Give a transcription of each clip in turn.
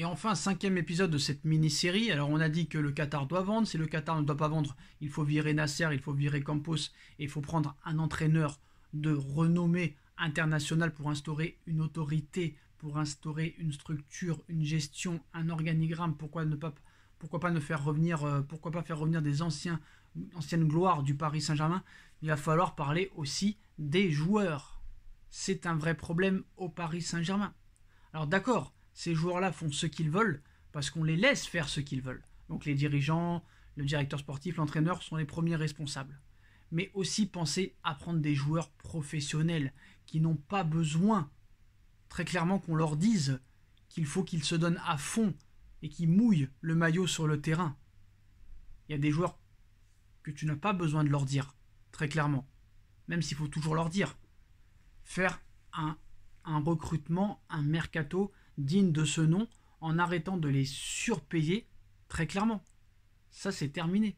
Et enfin, cinquième épisode de cette mini-série. Alors, on a dit que le Qatar doit vendre. Si le Qatar ne doit pas vendre, il faut virer Nasser, il faut virer Campos et il faut prendre un entraîneur de renommée internationale pour instaurer une autorité, pour instaurer une structure, une gestion, un organigramme. Pourquoi ne pas, pourquoi pas faire revenir, euh, pourquoi pas faire revenir des anciens, anciennes gloires du Paris Saint-Germain Il va falloir parler aussi des joueurs. C'est un vrai problème au Paris Saint-Germain. Alors, d'accord ces joueurs-là font ce qu'ils veulent parce qu'on les laisse faire ce qu'ils veulent. Donc les dirigeants, le directeur sportif, l'entraîneur sont les premiers responsables. Mais aussi penser à prendre des joueurs professionnels qui n'ont pas besoin très clairement qu'on leur dise qu'il faut qu'ils se donnent à fond et qu'ils mouillent le maillot sur le terrain. Il y a des joueurs que tu n'as pas besoin de leur dire, très clairement, même s'il faut toujours leur dire. Faire un un recrutement, un mercato digne de ce nom en arrêtant de les surpayer très clairement. Ça, c'est terminé.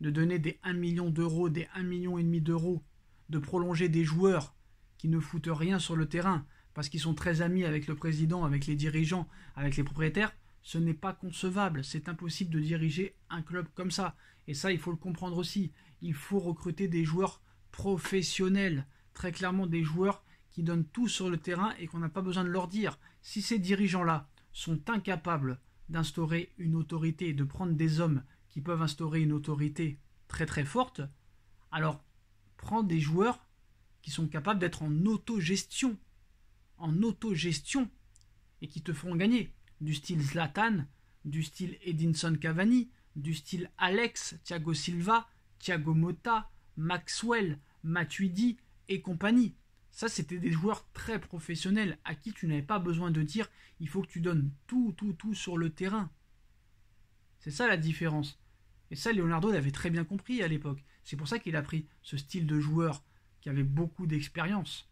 De donner des 1 million d'euros, des 1 million et demi d'euros, de prolonger des joueurs qui ne foutent rien sur le terrain parce qu'ils sont très amis avec le président, avec les dirigeants, avec les propriétaires, ce n'est pas concevable. C'est impossible de diriger un club comme ça. Et ça, il faut le comprendre aussi. Il faut recruter des joueurs professionnels, très clairement des joueurs qui donnent tout sur le terrain et qu'on n'a pas besoin de leur dire. Si ces dirigeants-là sont incapables d'instaurer une autorité et de prendre des hommes qui peuvent instaurer une autorité très très forte, alors prends des joueurs qui sont capables d'être en autogestion, en autogestion, et qui te feront gagner, du style Zlatan, du style Edinson Cavani, du style Alex, Thiago Silva, Thiago Motta, Maxwell, Matuidi et compagnie. Ça, c'était des joueurs très professionnels à qui tu n'avais pas besoin de dire il faut que tu donnes tout, tout, tout sur le terrain. C'est ça la différence. Et ça, Leonardo l'avait très bien compris à l'époque. C'est pour ça qu'il a pris ce style de joueur qui avait beaucoup d'expérience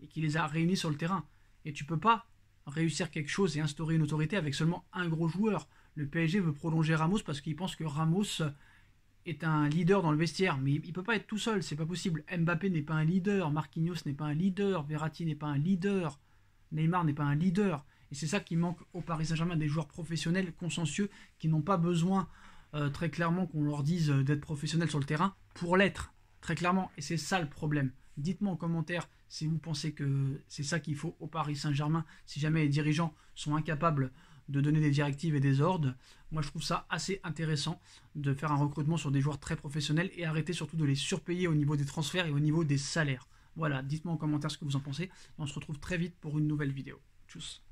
et qui les a réunis sur le terrain. Et tu peux pas réussir quelque chose et instaurer une autorité avec seulement un gros joueur. Le PSG veut prolonger Ramos parce qu'il pense que Ramos est un leader dans le vestiaire, mais il ne peut pas être tout seul, c'est pas possible. Mbappé n'est pas un leader, Marquinhos n'est pas un leader, Verratti n'est pas un leader, Neymar n'est pas un leader. Et c'est ça qui manque au Paris Saint-Germain, des joueurs professionnels, consciencieux qui n'ont pas besoin euh, très clairement qu'on leur dise euh, d'être professionnels sur le terrain pour l'être, très clairement. Et c'est ça le problème. Dites-moi en commentaire si vous pensez que c'est ça qu'il faut au Paris Saint-Germain, si jamais les dirigeants sont incapables de donner des directives et des ordres. Moi, je trouve ça assez intéressant de faire un recrutement sur des joueurs très professionnels et arrêter surtout de les surpayer au niveau des transferts et au niveau des salaires. Voilà, dites-moi en commentaire ce que vous en pensez. On se retrouve très vite pour une nouvelle vidéo. Tchuss